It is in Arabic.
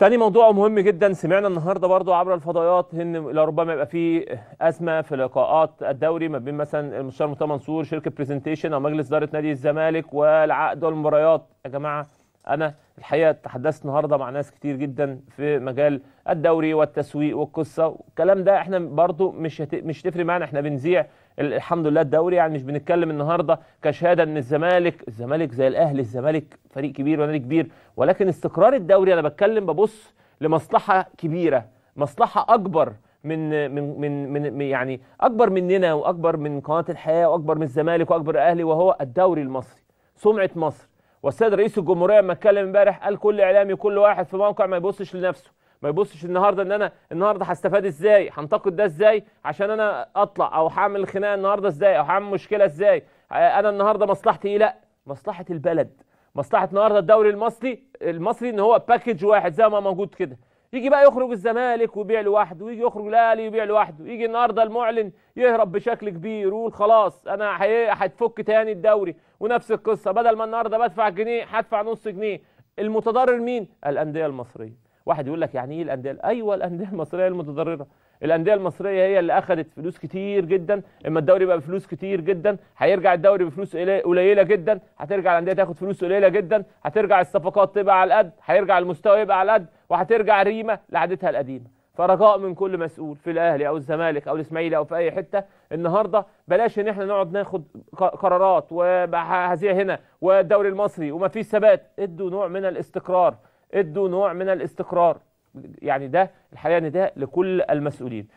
تاني موضوع مهم جدا سمعنا النهارده برضو عبر الفضائيات ان لربما يبقى في ازمه في لقاءات الدوري ما بين مثلا المستشار مصطفى منصور شركه برزنتيشن او مجلس اداره نادي الزمالك والعقد والمباريات يا جماعه انا الحقيقه تحدثت النهارده مع ناس كتير جدا في مجال الدوري والتسويق والقصه والكلام ده احنا برضو مش هت... مش تفرق معانا احنا بنذيع الحمد لله الدوري يعني مش بنتكلم النهارده كشهاده ان الزمالك الزمالك زي الاهلي الزمالك فريق كبير ونادي كبير ولكن استقرار الدوري انا بتكلم ببص لمصلحه كبيره مصلحه اكبر من من من من يعني اكبر مننا واكبر من قناه الحياه واكبر من الزمالك واكبر الاهلي وهو الدوري المصري سمعه مصر والسيد رئيس الجمهوريه لما اتكلم امبارح قال كل اعلامي كل واحد في موقع ما يبصش لنفسه ما يبصش النهارده ان انا النهارده هستفاد ازاي هنتقد ده ازاي عشان انا اطلع او هعمل خناقه النهارده ازاي او هعمل مشكله ازاي انا النهارده مصلحتي ايه لا مصلحه البلد مصلحه النهارده الدوري المصري المصري ان هو باكج واحد زي ما موجود كده يجي بقى يخرج الزمالك ويبيع لوحده ويجي يخرج الاهلي ويبيع لوحده يجي النهارده المعلن يهرب بشكل كبير ويقول خلاص انا هتفك تاني الدوري ونفس القصه بدل ما النهارده بدفع جنيه هدفع نص جنيه المتضرر مين الانديه المصريه واحد يقول لك يعني ايه الانديه ايوه الانديه المصريه المتضرره الانديه المصريه هي اللي اخذت فلوس كتير جدا اما الدوري بقى بفلوس كتير جدا هيرجع الدوري بفلوس قليله جدا هترجع الانديه تاخد فلوس قليله جدا هترجع الصفقات تبقى على القد هيرجع المستوى يبقى على قد وهترجع ريمة لعادتها القديمة فرجاء من كل مسؤول في الاهلي او الزمالك او الاسماعيلي او في اي حته النهارده بلاش ان احنا نقعد ناخد قرارات وهذه هنا والدوري المصري ومفيش ثبات ادوا نوع من الاستقرار ادوا نوع من الاستقرار يعني ده الحقيقه نداء لكل المسؤولين